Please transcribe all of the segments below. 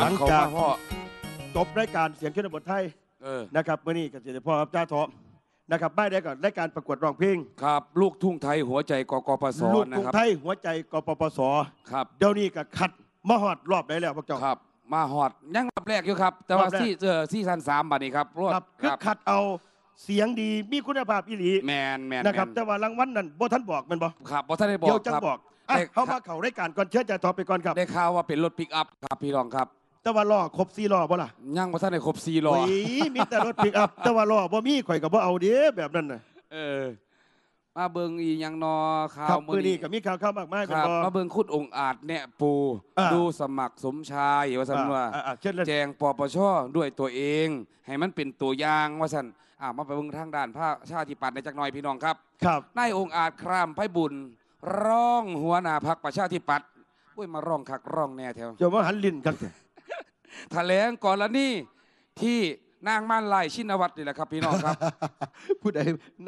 หลังจากพ่อจบรายการเสียงชนบทไทยนะครับเมื่อนี้กับเสียพ่อครับจ้าทอมนะครับบ้าได้ก่อนได้การประกวดร้องเพลงครับ ลูกทุ่งไทยหัวใจกกปสลูกทุ่งไทยหัวใจกปปสครับเดี๋ยวนี้ก็คัดมาหอดรอบได้แล้วพวกเจ้าครับ มาหอดยังรอบแรกอยู่ครับ แต่ว่าซี่เออซี่ซันสามบัดนี้ครับรวดคือคัดเอาเสียงดีมีคุณภาพอีหลี แมนแมนนะครับแต่ว่ารางวัลนั้นบ่ท่านบอกมันบ่ครับบ่ท่านได้บอกเดี๋ยวจะบอกเข้ามาเข่ารายการก่อนเชิดจะต่อไปก่อนครับได้ข่าวว่าเป็นรถปิกอัพครับพี่รองครับต่ว่าล้อครบสี่ล้อบ่ล่ะย่างบ่ท่านด้ครบสี่ล้อโอ้ยมีแต่รถปิกอัพแต่ว่าล้อบ่มีข่อยก็บ่เอาเด้แบบนั้นน่ะเออ มาเบิงอีหยังนอข่าวมื้อนี้ก็มีข่าวข้ามากมายครับ มาเบิงขุดองค์อาจแนะปู ดูสมัครสมชาย ว่าสันว่าอ่อะช้แจงปปชด้วยตัวเอง ให้มันเป็นตัวอย่างว่าสันอ่ามาไปเบิ่งทางด้านภาคชาติปัตย์ในจักหน่อยพี่น้องครับ ครับนายองค์อาจครามไพบุญร่องหัวหน้าพักประชาธิปัตย์อุ้ยมาร่องคักร่องแน่แถวเจ้าว่าหันลิ้นครับแถลงก่อนละนี่ที่นางม่านไหลชินวัตรนี่แหละครับ พี่น้องครับ ผู้ใด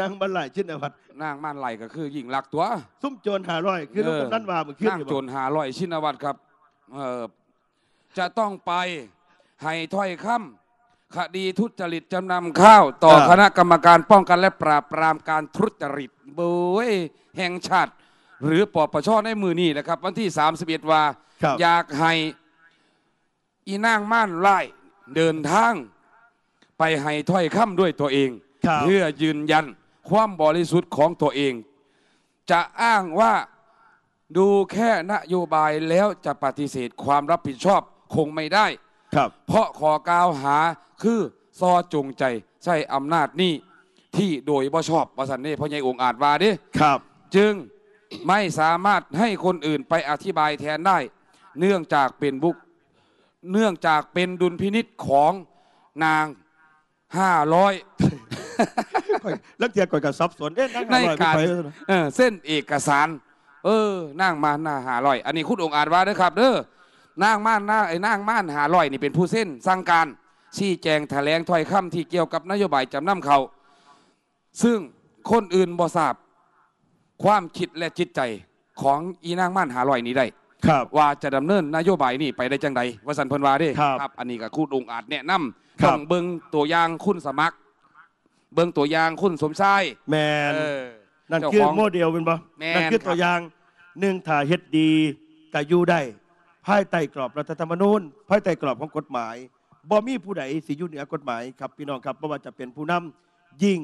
นางม่านไหลชินวัตรนางม่านไหลก็คือหญิงหลักตัวซุ้มโจรหาร้อยคือลูกกำนันว่าเมื่อคืนนางโจรหาร้อยชินวัตรครับเออจะต้องไปให้ถ้อยคำคดีทุจริตจำนำข้าวต่อคณะกรรมการป้องกันและปราบปรามการทุจริตุบยแห่งชาติหรือปปชในมือนี่นะครับ วันที่31วาอยากให้อีนางม่านไล่เดินทาง ไปให้ถ้อยคำด้วยตัวเองเพื่อยืนยันความบริสุทธิ์ของตัวเอง จะอ้างว่าดูแค่นโยบายแล้วจะปฏิเสธความรับผิดชอบคงไม่ได้ครับ เพราะขอกล่าวหาคือซอจงใจใช้อำนาจนี้ ที่โดยบ่ชอบประสันนี่พ่อใหญ่องค์อาจว่าดิครับ จึงไม่สามารถให้คนอื่นไปอธิบายแทนได้ เนื่องจากเป็นบุคเนื่องจากเป็นดุลพินิษของนางห้าร้อยล้กเทียก่อนกับซับสนในการเส้นเอกสาร เออนางมาหน้าหาลอยอันนี้คุณองค์อาจว่าด้ยครับเด้อนางม่านหน้าไอ้นางม่านหาลอยนี่เป็นผู้เส้นสั่งการชี้แจงแถลงถ้อยคำที่เกี่ยวกับนโยบายจำนำเขาซึ่งคนอื่นบ่ทราบความคิดและจิตใจของอีนางม่านหาลอยนี้ได้ครับว่าจะดำเนินนโยบายนี่ไปได้จังใดวสันเพนวาด้ครับ อันนี้ก็ครูดงอาจแนะนำครับต้องเบิ้งตัวอย่างคุณสมัครเบิ้งตัวอย่างคุณสมชายแมนนั่นเคือโมเดลเป็นปะ่นั่นคือตัวอย่างหนึ่งถ่าเฮ็ดดีกับยู่ได้ภายใต้กรอบรัฐธรรมนูญภายใต้กรอบของกฎหมายบ่มีผู้ใดสิยุ่เหนือกฎหมาย ครับพี่น้องครับบ่ว่าจะเป็นผู้นำยิ่ง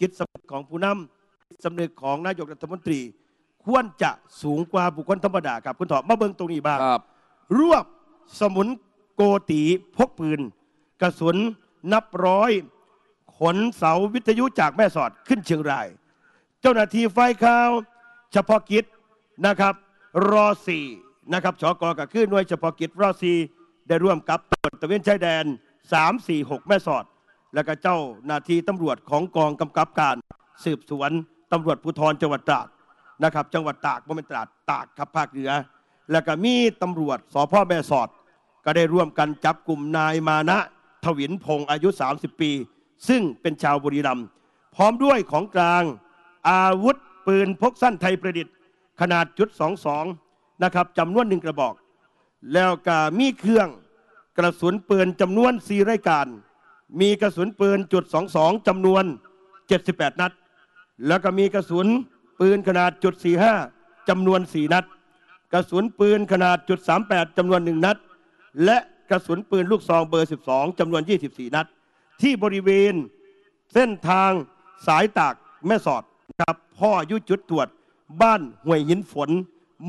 จิตสำนึกของผู้นำาสํสำนึกของนายกรัฐมนตรีควรจะสูงกว่าบุคคลธรรมดาครับคุณถอมาเบิ้งตรงนี้บ้างครับรวบสมุนโกตีพกปืนกระสุนนับร้อยขนเสาวิทยุจากแม่สอดขึ้นเชียงราย เจ้าหน้าที่ไฟข้าว เฉพาะกิจนะครับรอสี่นะครับชกกับขึ้นหน่วยเฉพาะกิจรอสี่ได้ร่วมกับตำรวจตะเวนชายแดน 346 แม่สอด และก็เจ้าหน้าที่ตำรวจของกองกำกับการสืบสวนตำรวจภูธรจังหวัดตราดนะครับจังหวัดตากบ่เป็นตราดตากครับภาคเหนือ แล้วก็มีตำรวจสพแม่สอดก็ได้ร่วมกันจับกลุ่มนายมานะถวินพงศ์อายุ 30 ปี ซึ่งเป็นชาวบุรีรัมย์พร้อมด้วยของกลางอาวุธปืนพกสั้นไทยประดิษฐ์ขนาดจุด 22นะครับจำนวนหนึ่งกระบอก แล้วก็มีเครื่องกระสุนปืนจำนวนสี่รายการ มีกระสุนปืนจุด 22 จำนวน 78 นัดแล้วก็มีกระสุนปืนขนาดจุด45จำนวน 4 นัด กระสุนปืนขนาดจุด38จำนวน 1 นัด และกระสุนปืนลูกซองเบอร์ 12จำนวน 24นัด ที่บริเวณเส้นทางสายตากแม่สอดครับพ่อยุจุดตรวจบ้านห่วยหินฝน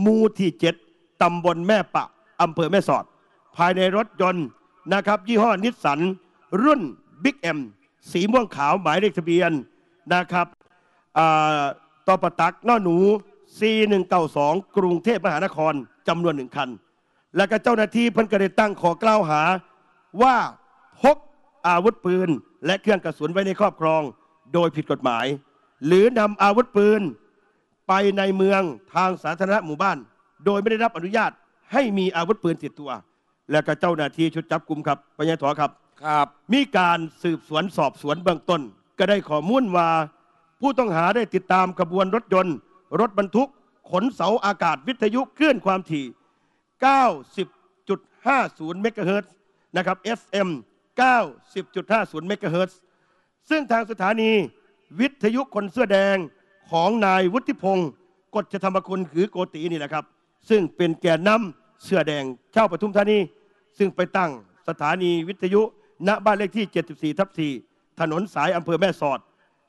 มูที่เจ็ดตำบลแม่ปะอำเภอแม่สอด ภายในรถยนต์นะครับ ยี่ห้อนิสสันรุ่นบิ๊กเอ็มสีม่วงขาวหมายเลขทะเบียนนะครับตอปตักน้อหนูึ1 9 2กรุงเทพมหานครจำนวนหนึ่งคัน แล้วก็เจ้าหน้าที่เพั่นก็ได้ตั้งขอกล่าวหาว่าพกอาวุธปืน และเครื่องกระสุนไว้ในครอบครอง โดยผิดกฎหมาย หรือนำอาวุธปืน ไปในเมืองทางสาธารณะหมู่บ้าน โดยไม่ได้รับอนุญาตให้มีอาวุธปืนติดตัว และก็เจ้าหน้าที่ชุดจับกลุ่มครับปัญญาถอครับครับ มีการสืบสวนสอบสวนเบื้องต้น ก็ได้ข้อมูลว่าผู้ต้องหาได้ติดตามขบวนรถยนต์ รถบรรทุกขนเสาอากาศวิทยุเคลื่อนความถี่ 90.50 เมกะเฮิรตซ์นะครับ FM 90.50 เมกะเฮิรตซ์ ซึ่งทางสถานีวิทยุคนเสื้อแดงของนายวุฒิพงศ์กฎธรรมคุณคือโกตีนี่แหละครับ ซึ่งเป็นแกนนำเสื้อแดงเช่าปทุมธานี ซึ่งไปตั้งสถานีวิทยุณบ้านเลขที่ 74 ทับ4ถนนสายอำเภอแม่สอด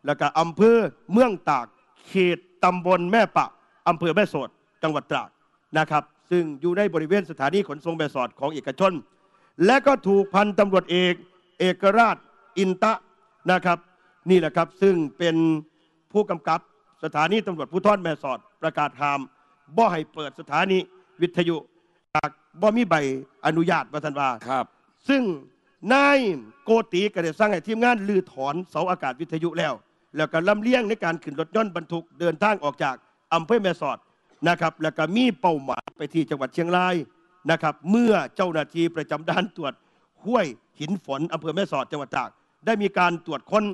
แล้วก็อำเภอเมืองตากเขตตำบลแม่ปะ อำเภอแม่สอดจังหวัดตราดนะครับ ซึ่งอยู่ในบริเวณสถานีขนส่งแม่สอดของเอกชน และก็ถูกพันตำรวจเอก เอกราช อินตะนะครับนี่แหละครับ ซึ่งเป็นผู้กำกับสถานีตำรวจภูธรแม่สอดประกาศหาม บ่ให้เปิดสถานีวิทยุจากบ่มีใบอนุญาตวัฒนว่าครับ ซึ่งนายโกติก็ได้สร้างให้ทีมงานลือถอนเสาอากาศวิทยุแล้วแล้วก็ลำเลี้ยงในการขึ้นรถยนต์บรรทุกเดินทางออกจากอำเภอแม่สอดนะครับแล้วก็มีเป้าหมายไปที่จังหวัดเชียงรายนะครับเมื่อเจ้าหน้าที่ประจำด้านตรวจ ห้วยหินฝนอำเภอแม่สอดจังหวัดตาก ได้มีการตรวจค้น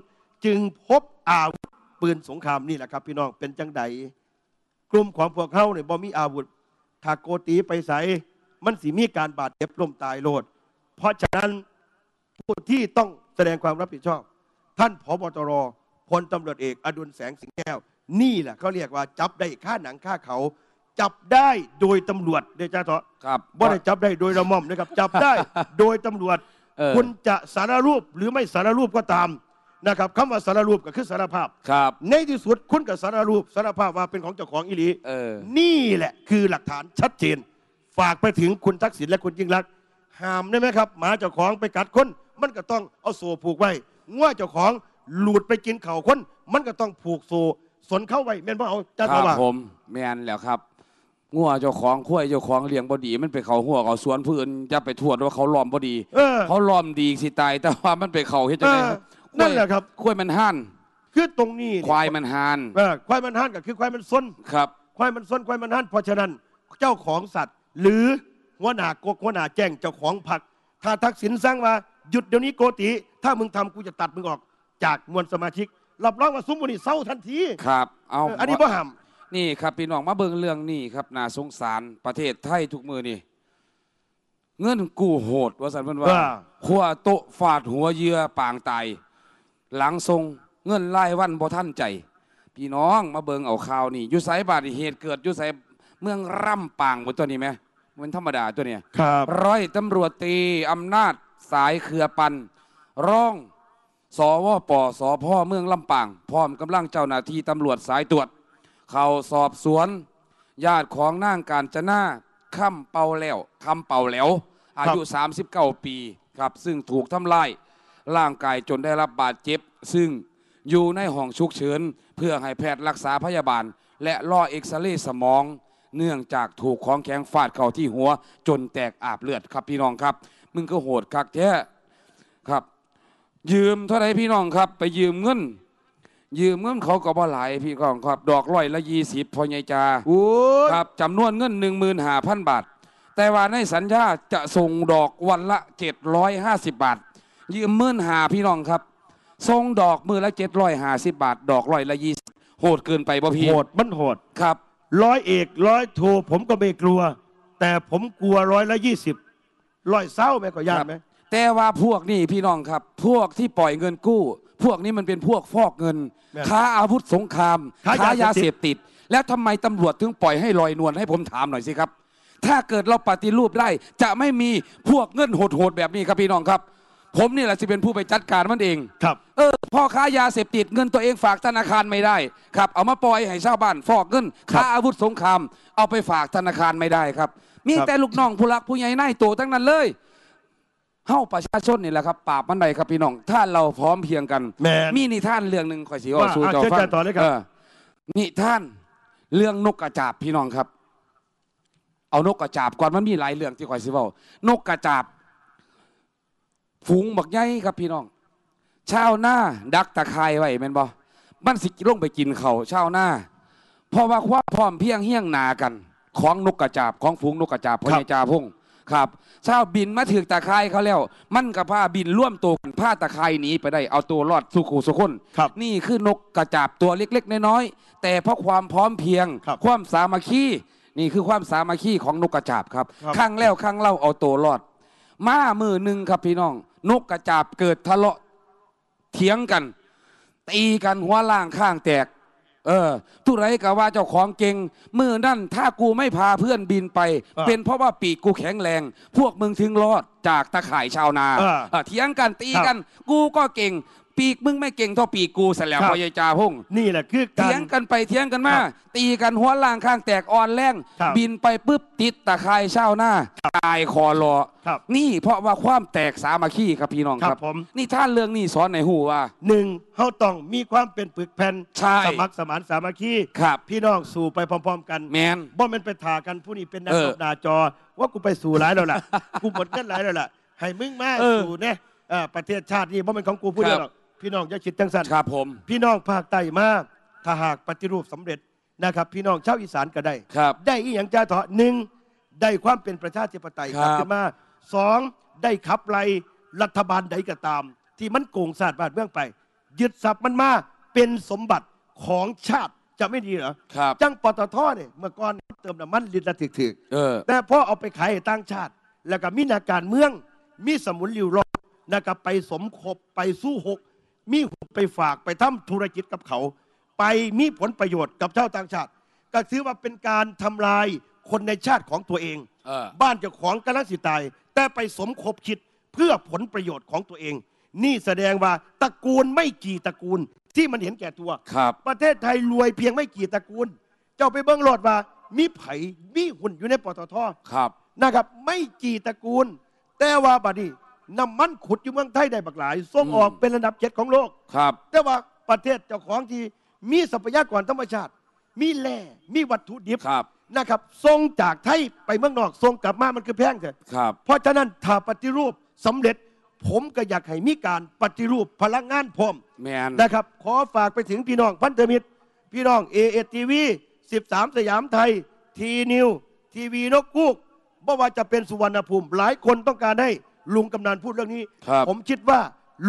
จึงพบอาวุธ ปืนสงครามนี่แหละครับพี่น้องเป็นจังไดกลุ่มของพวกเขาเนี่ยบ่มีอาวุธ ถ้าโกตีไปใส่มันสิมีการบาดเจ็บล้มตายโลด เพราะฉะนั้นผู้ที่ต้องแสดงความรับผิดชอบ ท่านผบตรพลตำรวจเอกอดุลแสงสิงแก้ว นี่แหละเขาเรียกว่าจับได้ค่าหนังค่าเขา จับได้โดยตำรวจเดชะเถอะครับว่าได้จับได้โดยระม่อมนะครับจับได้โดยตำรวจคุณจะสารรูปหรือไม่สารรูปก็ตามนะครับ คำว่าสารรูปก็คือสารภาพครับ ในที่สุดคุณกับสารรูปสารภาพว่าเป็นของเจ้าของอิลีเออ นี่แหละคือหลักฐานชัดเจน ฝากไปถึงคุณทักษิณและคุณยิ่งรักห้ามได้ไหมครับหมาเจ้าของไปกัดคนมันก็ต้องเอาโซ่ผูกไว้ง่วเจ้าของหลุดไปกินเข่าคนมันก็ต้องผูกโซ่สนเข้าไว้แม่นบ่เอาจัดครัาบว่าผม แมนแล้วครับงัวเจ้าของขั้วเจ้าของเลี้ยงบดี มันไปเขาหัวเขาสวนพื้ืนจะไปทวดว่าเขาล้อมบดีเขาล้อมดีสิตายแต่ว่ามันไปเขาเฮ็ดจังได๋นั่นแหละครับขั้วมันห่าน คือตรงนี้ ควายมันห่านควายมันห่านก็คือควายมันซนครับ ควายมันซนควายมันห่าน เพราะฉะนั้นเจ้าของสัตว์ หรือหัวหน้ากกหัวหน้าแจ้งเจ้าของผัก ถ้าทักษิณสร้างว่าหยุดเดี๋ยวนี้โกติถ้ามึงทำกูจะตัดมึงออกจากมวลสมาชิกรับรองว่าซุ้มบุนีเศร้าทันทีครับ เอาอันนี้บ่หำนี่ครับ พี่น้องมาเบิ่งเรื่องนี่ครับนาสงสารประเทศไทยทุกมือนี่เงื่อนกู้โหดว่าสันเพิ่นว่า ขัวโตฟาดหัวเยื่อปางตายหลังทรงเงื่อนไล่วันบ่ท่านใจพี่น้องมาเบิ่งเอาข่าวนี่ยุไสบาดเหตุเกิดยุไสเมืองร่ำปางบนตัวนี้ไหมมันธรรมดาตัวเนี้ยครับร้อยตำรวจตีอำนาจสายเครือปันร้องสวปสพ่อเมืองลำปาง พร้อมกำลังเจ้าหน้าที่ตำรวจสายตรวจ เข้าสอบสวน ญาติของนางการจนาค่ำเป่าแล้วคำเป่าแล้วอายุ 39 ปีครับซึ่งถูกทำลาย ร่างกายจนได้รับบาดเจ็บ ซึ่งอยู่ในห้องฉุกเฉิน เพื่อให้แพทย์รักษาพยาบาล และล่อเอ็กซเรย์สมอง เนื่องจากถูกของแข็งฟาดเข้าที่หัว จนแตกอาบเลือดครับพี่น้องครับ มึงก็โหดคักแท้ครับยืมเท่าไรพี่น้องครับไปยืมเงิน ยืมเงินเขาก็บ่หลายพี่น้องครับดอกร้อยละยี่สิบพอใหญ่จาครับจำนวนเงินหนึ่งหมื่นห้าพันบาทแต่ว่าในสัญญา จะส่งดอกวันละเจ็ดร้อยห้าสิบบาท ยืมเมื่นหาพี่น้องครับส่งดอกมือละเจ็ดร้อยห้าสิบบาท ดอกร้อยละยี่สิบโหดเกินไปบ่พี่โหดมันโหดครับร้อยเอกร้อยโทผมก็ไม่กลัว แต่ผมกลัวร้อยละยี่สิบร้อยเศร้าไหมก็ยากไหมแต่ว่าพวกนี่พี่น้องครับ พวกที่ปล่อยเงินกู้ พวกนี้มันเป็นพวกฟอกเงิน ค้าอาวุธสงครามค้ายาายาเสพติด แล้วทำไมตำรวจถึงปล่อยให้ลอยนวลให้ผมถามหน่อยสิครับ ถ้าเกิดเราปฏิรูปได้ จะไม่มีพวกเงินโหดๆแบบนี้ครับพี่น้องครับ ผมนี่แหละจะเป็นผู้ไปจัดการมันเองครับ เออพ่อค้ายาเสพติดเงินตัวเองฝากธนาคารไม่ได้ครับเอามาปล่อยให้ชาวบ้านฟอกเงินค้าอาวุธสงคราม เอาไปฝากธนาคารไม่ได้ครับมีแต่ลูกน้องผู้รักผู้ใหญ่นาัโตทั้งนั้นเลยเฮ้าประชาชนนี่แหละครับปราบมันใดครับพี่น้อง ถ้าเราพร้อมเพียงกันแม่มีนิท่านเรื่องหนึ่งข่อยสิออาสู่จอฟัง่นิท่านเรื่องนกกระจาบพี่น้องครับ เอานกกระจาบก่อนมันมีหลายเรื่องที่ข่อยสิบอกนกกระจาบฝูงบักใหญ่ครับพี่น้องชาวหน้าดักตะไคายไว้แม่นบ่มันสิลงไปกินเขาชาวหน้าเพราะว่าความพร้อมเพียงเฮี้ยงหนากัน ของนกกระจาบของฝูงนกกระจาบพ่อใหญ่จาพงษ์ครับเช้าบินมาถือตะไคร้เขาแล้ว มันกับผ้าบินร่วมตัวกันผ้าตะไคร้หนีไปได้เอาตัวรอดสุขุสุขคนครับนี่คือนกกระจาบ ตัวเล็กๆน้อยๆแต่เพราะความพร้อมเพียงครับความสามัคคี นี่คือความสามัคคีของนกกระจาบครับครัข้างแล้วข้างเล่าเอาตัวรอดมามือหนึ่งครับพี่น้อง นกกระจาบเกิดทะเลาะเถียงกัน ตีกันหัวล่างข้างแตกเออ ทุไรกะว่าเจ้าของเก่ง มือนั่นถ้ากูไม่พาเพื่อนบินไปเเป็นเพราะว่าปีกกูแข็งแรง พวกมึงถึงรอดจากตะข่ายชาวนาเถียงกันตีกัน กูก็เก่งปีกมึงไม่เก่งเท่าปีกกูเสร็แล้วพอยายจาพุ่งนี่แหละคือเถียงกันไปเถียงกันมาตีกันหัวล่างข้างแตกอ่อนแรงรบบินไปปุ๊บติดตะไคร่เช่าหน้าตายคอรอรนี่เพราะว่าความแตกสามัคคีครับพี่น้องครัรบนี่ท่านเรื่องนี้สอนในหูว่าหนึ่งเฮาต้องมีความเป็นปึกแผ่นสมัครสมานสามัคคีครับพี่น้องสู่ไปพร้อมๆ กันแมนบ่เม็นไปถากันผู้นี้เป็นนักดาจอ ว่ากูไปสู่หลายแล้วล่ะกูหมดเงินหลายแล้วล่ะ ให้มึงมาสู่เนี่ยประเทศชาตินี่บ่เป็นของกูผู้เดียวหรอกพี่น้องยาคิดจังสันครับผม พี่น้องภาคใต้มากถ้าหากปฏิรูปสำเร็จนะครับ พี่น้องชาวอีสานก็ได้ครับ ได้อีหยังจ้าเถาะหนึ่งได้ความเป็นประชาธิปไตยครับมาสองได้ขับไล่รัฐบาลใดก็ตาม ที่มันโกงศาสตร์บาดเมืองไปยึดทรัพย์มันมาเป็นสมบัติของชาติจะไม่ดีเหรอครับจังปตทเนี่ยเมื่อก่อนเติมน้ำมันลิตรละถึกๆแต่พอเอาไปขายให้ต่างชาติแล้วก็มีนาการเมืองมีสมุนลิวรอนะครับไปสมคบไปสู้หกมีไปฝากไปทำธุรกิจกับเขา ไปมีผลประโยชน์กับเจ้าต่างชาติก็ถือว่าเป็นการทำลายคนในชาติของตัวเองบ้านเจ้าของกลังสิตายแต่ไปสมคบคิดเพื่อผลประโยชน์ของตัวเอง นี่แสดงว่าตระกูลไม่กี่ตระกูล ที่มันเห็นแก่ตัวครับ ประเทศไทยรวยเพียงไม่กี่ตระกูล เจ้าไปเบิ้งหลอดว่า มีไผ่มีหุ่นอยู่ในปตทครับนะครับ ไม่กี่ตระกูล แต่ว่าบัดนี้น้ำมันขุดอยู่เมืองไทยได้บักหลายส่งออกเป็นระดับเจ็ดของโลกครับ แต่ว่าประเทศเจ้าของที่มีทรัพยากรธรรมชาติ มีแร่ มีวัตถุดิบครับนะครับส่งจากไทยไปเมืองนอกส่งกลับมามันคือแพงเถอะครับเพราะฉะนั้นถ้าปฏิรูปสำเร็จ ผมก็อยากให้มีการปฏิรูปพลังงานพรมแมนนะครับ ขอฝากไปถึงพี่น้องพันธมิตร พี่น้อง a อเอทีวีสยามไทย ทีนิวทีวีนกคูกไม่ว่าจะเป็นสุวรรณภูมิหลายคนต้องการให้ลุงกำนันพูดเรื่องนี้ ผมคิดว่า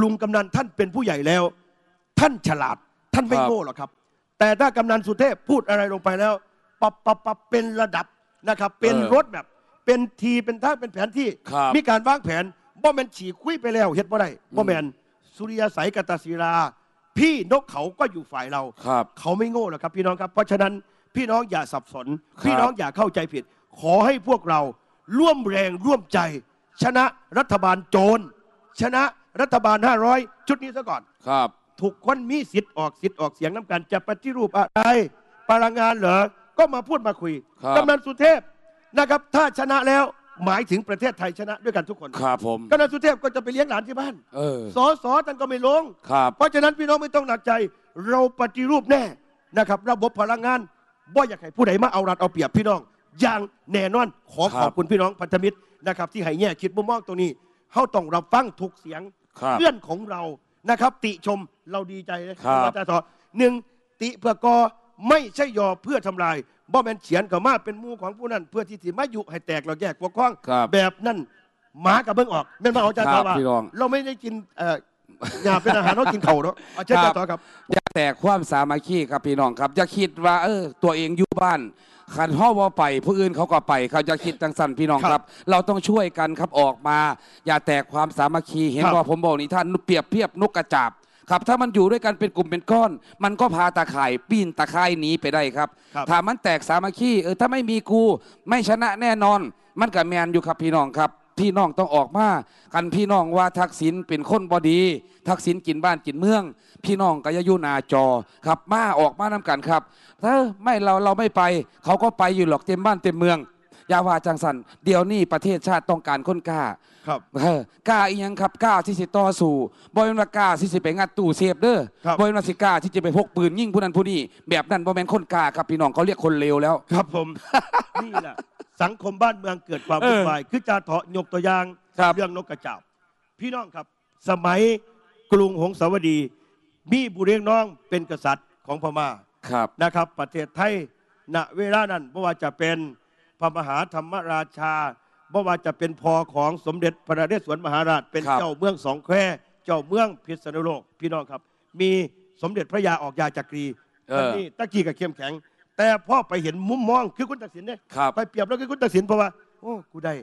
ลุงกำนันท่านเป็นผู้ใหญ่แล้ว ท่านฉลาดท่านไม่โง่หรอกครับ แต่ถ้ากำนันสุเทพพูดอะไรลงไปแล้วปับปับปับเป็นระดับนะครับ เป็นรถแบบ เป็นทีเป็นท่าเป็นแผนที่ มีการวางแผนบ่แมนฉีกคุยไปแล้วเฮ็ดบ่ได้บ่แมนสุริยสัยกตศิราพี่นกเขาก็อยู่ฝ่ายเราครับเขาไม่โง่หรอกครับ พี่น้องครับ เพราะฉะนั้นพี่น้องอย่าสับสน พี่น้องอย่าเข้าใจผิด ขอให้พวกเรา ร่วมแรงร่วมใจชนะรัฐบาลโจรชนะรัฐบาล 500 ชุดนี้ซะก่อน ครับถูกคนมีสิทธิ์ออกสิทธิ์ออกเสียงน้ำกันจะปฏิรูปอะไรพลังงานเหรอก็มาพูดมาคุยกำนันสุเทพนะครับ ถ้าชนะแล้วหมายถึงประเทศไทยชนะด้วยกันทุกคนครับผมกำนันสุเทพก็จะไปเลี้ยงหลานที่บ้านออสอสอท่านก็ไม่ลงครับเพราะฉะนั้นพี่น้องไม่ต้องหนักใจเราปฏิรูปแน่นะครับระบบพลังงานบ่อยากให้ผู้ใดมาเอารัดเอาเปรียบพี่น้อง อย่างแน่นอนขอขอบคุณพี่น้องพันธมิตรนะครับที่ให้แง่คิดมุมมองตรงนี้เขาต้องรับฟังทุกเสียงเพื่อนของเรานะครับ ติชมเราดีใจนะครับอาจารย์สอหนึ่งติเพื่อกอไม่ใช่ยอเพื่อทำลายบ่แมนเฉียนกับมาเป็นมูของผู้นั้นเพื่อที่สิมายู่ให้แตกเราแยกปกครองแบบนั้นหมากับเบิ้งออกแม่นบ่อาจารย์สอรว่าอเราไม่ได้กินเอ่อหยาเป็นอาหารเรากินเข่าเนาะอาจารย์สอครับแต่ความสามัคคีครับพี่น้องครับ อย่าคิดว่าเออ ตัวเองอยู่บ้านขันห่อว่าไปผู้อื่นเขาก็ไปเขาจะคิดจังสันพี่น้องครับ เราต้องช่วยกันครับออกมา อย่าแตกความสามัคคีเห็นว่าผมบอกนี่ท่านเปรียบเทียบนกกระจาบครับ ถ้ามันอยู่ด้วยกันเป็นกลุ่มเป็นก้อน มันก็พาตาข่ายปีนตาข่ายหนีไปได้ครับถ้ามันแตกสามัคคีเออถ้าไม่มีกู ไม่ชนะแน่นอน มันกับแมนอยู่ครับพี่น้องครับพี่น้องต้องออกมากันพี่น้องว่าทักษิณเป็นคนบอดี ทักษิณกินบ้านกินเมือง พี่น้องกยยุนาจอ ครับมาออกมาน้ากันครับ ถ้าไม่เราเราไม่ไป เขาก็ไปอยู่หรอกเต็มบ้านเต็มเมืองยาวาจังสันเดี๋ยวนี้ประเทศชาติต้องการคนกล้าครับเออกล้าอีหยังครับกล้าที่สิต่อสู้บ่แม่นว่ากล้าที่สิไปงัดตู้เสพเด้อบอ่แม่นว่าสิกล้าที่จะไปพกปืนยิงผู้นั้นผู้นี้ แบบนั้นบ่แม่นคนกล้าครับ พี่น้องเขาเรียกคนเลวแล้ว ครับ ผมนี่แหละสังคมบ้านเมืองเกิดความวุ่นวาย คือจาเถาะยกตัวอย่างรเรื่องนกกระจาบพี่น้องครับสมัยกรุงหงสาวดีมีบุเรียงน้องเป็นกษัตริย์ของพม่านะครับ ประเทศไทยณ เวลานั้นไม่ว่าจะเป็นพระมหาธรรมราชาเพราะว่าจะเป็นพอของสมเด็จพระนเรศวรมหาราชเป็นเจ้าเมืองสองแควเจ้าเมืองพิษณุโลกพี่น้องครับ มีสมเด็จพระยาออกยาจักรีอนนี่ตะกี้กับเข้มแข็ง แต่พ่อไปเห็นมุมมองคือคุณตัดสินเนี่ยไปเปรียบแล้วคือคุณตัดสินเพราะว่าโอ้กูได้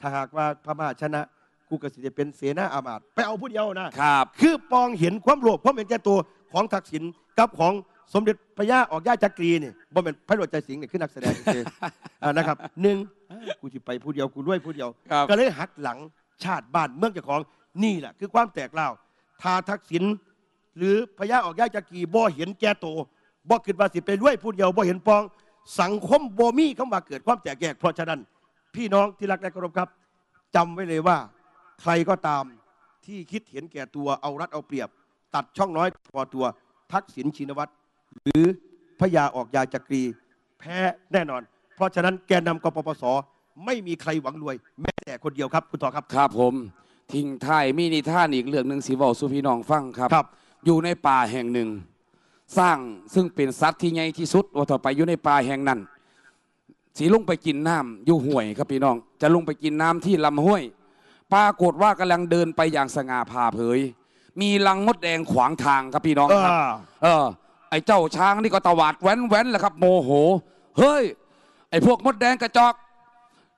ถ้าหากว่าพม่าชนะ กูกสิจะเป็นเสนาอามาตย์ไปเอาผู้เดียวนะครับ คือปองเห็นความโลภความเห็นแก่ตัวของทักษิณกับของสมเด็จพระย่าออกย่าจักรีนี่บ่เป็นพระโดดใจสิงห์เนี่ยขึ้นนักแสดงเนะครับหนึ่งกูจะไปผู้เดียวกูด้วยผู้เดียวก็เลยหักหลังชาติบ้านเมืองเจ้าของนี่แหละคือความแตกเล่าว ทาทักษิณหรือพญาออกย่าจักรีบ่เห็นแก่โตบ่คิดว่าสิไปด้วยผู้เดียวบ่เห็นปอง สังคมบ่มีคำว่าเกิดความแตกแยกเพราะฉะนั้น พี่น้องที่รักและเคารพครับจำไว้เลยว่าใครก็ตามที่คิดเห็นแก่ตัวเอารัดเอาเปรียบ ตัดช่องน้อยพอตัวทักษิณชินวัตรหรือพยาออกยาจักรี แพ้แน่นอน เพราะฉะนั้นแกนนำกปปสไม่มีใครหวังรวยแม้แต่คนเดียวครับ คุณต่อครับ ครับผม ทิ้งท้ายมีนิท่านอีกเรื่องหนึ่งสีบอกสุพีนองฟังครับครับ อยู่ในป่าแห่งหนึ่ง สร้างซึ่งเป็นสัตว์ที่ใหญ่ที่สุด ว่าต่อไปอยู่ในป่าแห่งนั้นสีลงไปกินน้ำอยู่ห้วยครับพี่น้องจะลงไปกินน้ำที่ลำห้วยปรากฏว่ากำลังเดินไปอย่างสง่าผ่าเผย มีลังมดแดงขวางทางครับพี่น้องครับเออไอ้เจ้าช้างนี่ก็ตวาดแว้นแว้นแหละครับโมโหเฮ้ยไอ้พวกมดแดงกระจอก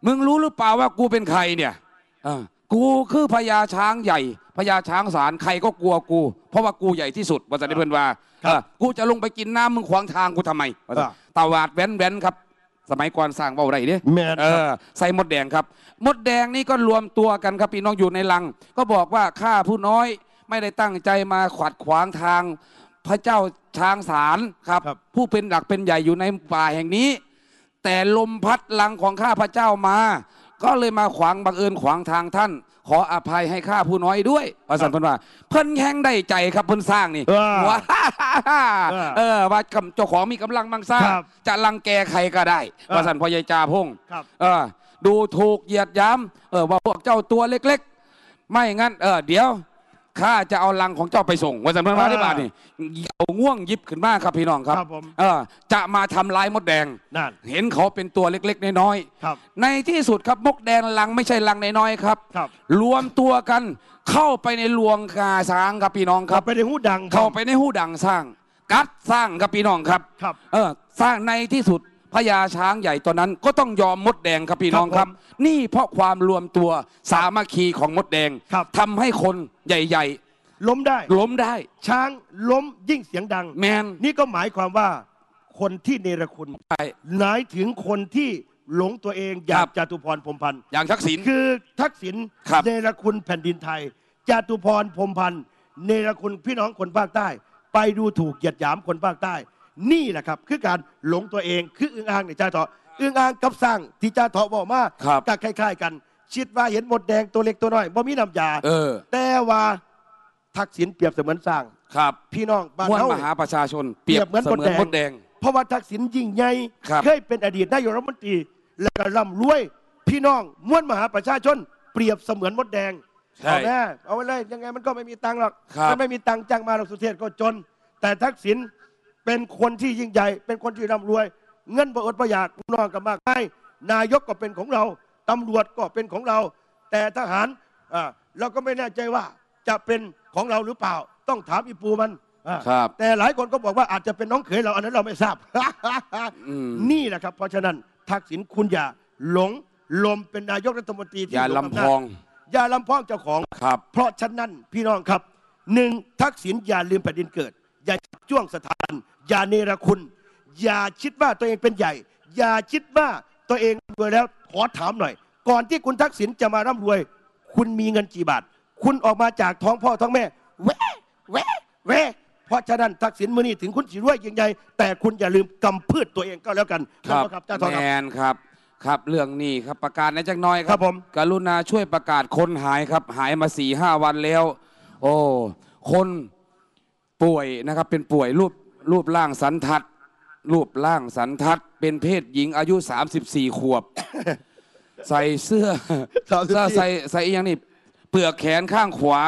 มึงรู้หรือเปล่าว่ากูเป็นใครเนี่ยกูคือพญาช้างใหญ่พญาช้างสารใครก็กลัวกู เพราะว่ากูใหญ่ที่สุดภาษาที่เพื่อนว่ากูจะลงไปกินน้ำมึงขวางทางกูทำไม ตวาดแว้นแว้นครับ สมัยก่อนสร้างเบาไรเนี่ยใส่มดแดงครับ มดแดงนี่ก็รวมตัวกันครับพี่น้องอยู่ในลัง ก็บอกว่าข้าผู้น้อยไม่ได้ตั้งใจมาขวัดขวางทางพระเจ้าช้างสารครับรบผู้เป็นหลักเป็นใหญ่อยู่ในป่าแห่งนี้ แต่ลมพัดลังของข้าพระเจ้ามา ก็เลยมาขวางบังเอิญขวางทางท่าน ขออภัยให้ข้าผู้น้อยด้วยวระสันพันว่า เพิ่นแห้งได้ใจครับเพิ่นสร้างนี่ว้าเออเออ ว่าเจ้าของมีกำลังมังสร้างัจะลังแกใครก็ได้วระสันพอยายจาพง์เออ ดูถูกเหยียดย้ำเออว่าพวกเจ้าตัวเล็ก ๆ ไม่งั้น เออเดี๋ยวข้าจะเอาลังของเจ้าไปส่งวันสันพระนิบาตนี่เอาง่วงยิบขึ้นมาครับพี่น้องครับ เออ จะมาทำลายมดแดงเห็นเขาเป็นตัวเล็ก ๆ น้อยๆในที่สุดครับมดแดงลังไม่ใช่ลังน้อยๆครับ รวมตัวกันเข้าไปในรวงกาสร้างครับพี่น้องครับไปในหู้ดังเข้าไปในหู้ดังสร้าง กัดสร้างครับพี่น้องครับเออสร้างในที่สุดพญาช้างใหญ่ตัวนั้นก็ต้องยอมมดแดงครับพี่น้องครับ นี่เพราะความรวมตัวสามัคคีของมดแดงทำให้คนใหญ่ๆ ล้มได้ล้มได้ช้างล้มยิ่งเสียงดังแมนนี่ก็หมายความว่าคนที่เนรคุณไหนถึงคนที่หลงตัวเองอย่ากงจตุพรพรมพันธ์อย่างทักษิณคือทักษิณเนรคุณแผ่นดินไทยจตุพรพรมพันธ์เนรคุณพี่น้องคนภาคใต้ ไปดูถูกเหยียดหยามคนภาคใต้นี่แหละครับ คือการหลงตัวเองคืออึ้งอ่างในจ่าเถาะอึ้งอ่างกับสร้าง ที่จ่าเถาะบอกมาคัก็คล้ายๆกัน ชิดว่าเห็นหมดแดงตัวเล็กตัวน้อยบ่มีน้ำยาเออแต่ว่าทักษิณเปรียบเสมือนสร้างครับ พี่น้องบ้านมเฮามหาประชาชน เปรียบเหมือนหมดแดง เพราะว่าทักษิณยิ่งใหญ่เคยเป็นอดีตนายกรัฐมนตรี และก็ร่ำรวยพี่น้องมวลมหาประชาชนเปรียบเสมือนมดแดงเอาแน่เอาไว้เลยยังไงมันก็ไม่มีตังหรอกถ้าไม่มีตังจ้างมาหรอกสุเทพก็จน แต่ทักษิณเป็นคนที่ยิ่งใหญ่ เป็นคนที่ร่ำรวย เงินประอดประหยัดนอนกับมากไม่นายกก็เป็นของเราตำรวจก็เป็นของเรา แต่ทหารเราก็ไม่แน่ใจว่าจะเป็นของเราหรือเปล่า ต้องถามอีปูมันครับแต่หลายคนก็บอกว่าอาจจะเป็นน้องเขยเราอันนั้นเราไม่ทราบนี่แหละครับ เพราะฉะนั้นทักษิณคุณอย่าหลง ลมเป็นนายกรัฐมนตรีที่อย่าลำพองอย่าลำพองเจ้าของครับ เพราะฉะนั้นพี่น้องครับหนึ่งทักษิณอย่าลืมแผ่นดินเกิดอย่าจจ้วงสถานอย่าเนรคุณ อย่าคิดว่าตัวเองเป็นใหญ่ อย่าคิดว่าตัวเองรวยแล้วขอถามหน่อย ก่อนที่คุณทักษิณจะมาร่ำรวย คุณมีเงินกี่บาทคุณออกมาจากท้องพ่อท้องแม่แวะแวะแวะเพราะฉะนั้นทักษิณมือนี้ถึงคุณสิรวยยิ่งใหญ่แต่คุณอย่าลืมกำพืชตัวเองก็แล้วกัน ครับครับจาทแมนครับครับเรื่องนี้ครับประกาศในจักน้อยครัรบบผมกรุณาช่วยประกาศคนหายครับ หายมาสี่ห้าวันแล้ว โอ้คนป่วยนะครับเป็นป่วยรูปรูปร่างสันทัดรูปร่างสันทัดเป็นเพศหญิงอายุ 34 ขวบ ใส่เสื้อเสื้อ34ใส่ใส่ยังนี่เปลือกแขนข้างขวา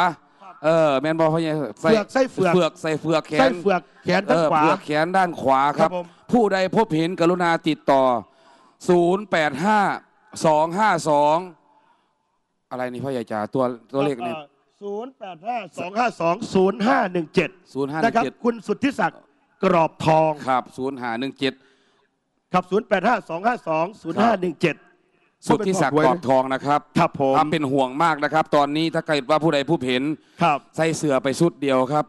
เออแมนบอลเขาเนี่ยเือกส่เฟือกเฟือกใส่เฟือกแขนสเฟือกแขนด้านขวาเปลือกแขนด้านขวาครัรบผู้ใดพบเห็นกรุณาติดต่อ 085 252 อะไรนี่พ่อใหญ่จ๋าตัวตัวเลขนี่ศูนย์แปดห้าสองห้าสองศูนย์ห้าหนึ่งเจ็ดนะครับ คุณสุทธิศักดิ์กรอบทอง ครับศูนย์ห้าหนึ่งเจ็ดครับศูนย์แปดห้าสองห้าสองศูนย์ห้าหนึ่งเจ็ดสุดที่สักกรอบทองนะครับ ครับผมทำเป็นห่วงมากนะครับ ตอนนี้ถ้าเกิดว่าผู้ใดผู้เห็น ครับ ใส่เสื้อไปชุดเดียวครับ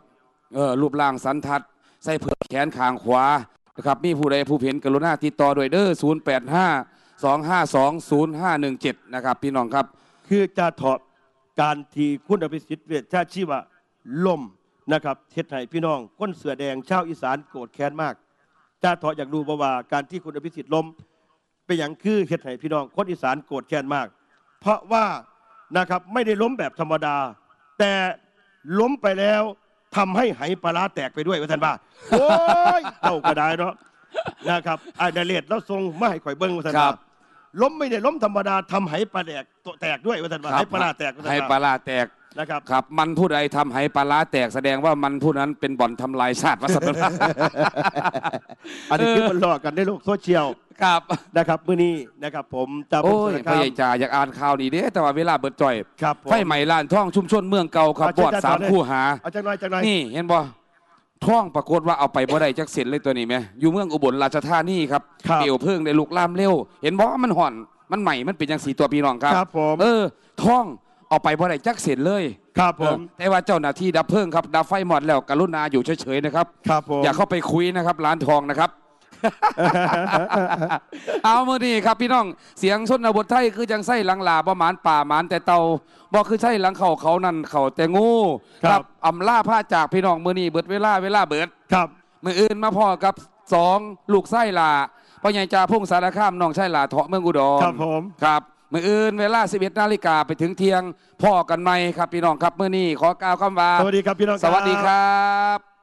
เออ รูปร่างสันทัด ใส่เผือกแขนขางขวา นะครับ มีผู้ใดผู้เห็นกรุณาติดต่อโดยเด้อศูนย์แปดห้าสองห้าสองศูนย์ห้าหนึ่งเจ็ดนะครับ พี่น้องครับ คือจะถอดการทีคุณอภิสิทธิ์เวชชาชีวะล่มนะครับเท็ดไห้พี่น้องก้นเสือแดงชาวอีสานโกรธแค้นมากจ้าทออยากดูบ่ว่าการที่คุณอภิสิทธิ์ล้มเป็นอย่างคือเท็ดไห้พี่น้องคนอีสานโกรธแค้นมาก เพราะว่านะครับไม่ได้ล้มแบบธรรมดา แต่ล้มไปแล้วทำให้ไหปลาแตกไปด้วยวท่านว่าโอ้ยเอ้ากระไดเนาะนะครับไอ้เดเลตแล้วทรงไม่ให้ข่อยเบิ้งวัาท่านว่าล้มไม่ได้ล้มธรรมดาทำไหปลาแตกแตกด้วยวัท่านว่าไหปลาแตกทนาไหปลาแตกนะครับครับมันผู้ใดทำให้ปลาร้าแตกแสดงว่ามันผู้นั้นเป็นบ่อนทำลายชาติวัฒนธรรมอันนี้คือมันหลอกกันในโลกโซเชียลครับ นะครับ มื่อนี้นะครับ ผมตาบุญโอ้ยสรคพะยายจ่าอยากอ่านข่าวนี้เด้แต่ว่าเวลาเบิดจ่อยครับไฟใหม่ล้านท่องชุมชนเมืองเก่าครับเอดสามอาจารย์อยคู่หาเอาจังหน่อย จังหน่อย นี่ เห็นบ่ท่องปรากฏว่าเอาไปบ่ได้จักเสร็จเลยตัวนี้ไหมอยู่เมืองอุบลราชธานีครับครับเปวเพิ่งได้ลุกลามเร็ว เห็นบ่มันห่อนมันใหม่มันเป็นยังสีตัวพี่น้องครับครับผมเออท่องออกไปบ่ได้จักเสร็จเลย ครับ ผม แต่ว่าเจ้าหน้าที่ดับเพลิงครับดับไฟหมดแล้วกรุณาอยู่เฉยๆนะครับ ครับผมอย่าเข้าไปคุยนะครับร้านทองนะครับ เอาเมื่อนีครับพี่น้อง เสียงชนบทไทยคือจังไส้หลังลาบ่หมานป่าหมานแต่เตาบอกคือไส่หลังเขาเขานั่นเขาแต่งูครับ อำล่าผ้าจากพี่น้องเมื่อนี่เบิดเวลาเวลาเบิด ครับมืออื่นมาพ่อกับสองลูกไส้ลาพ่อใหญ่จ่าพุ่งสารข้ามน้องไส้ลาเถาะเมืองอุดรครับผมครับมื่ออื่นเวลา11นาฬิกาไปถึงเที่ยงพ่อกันไหมครับพี่น้องครับเมื่อนี้ขอกล่าวคำว่าสวัสดีครับพี่น้องสวัสดีครับ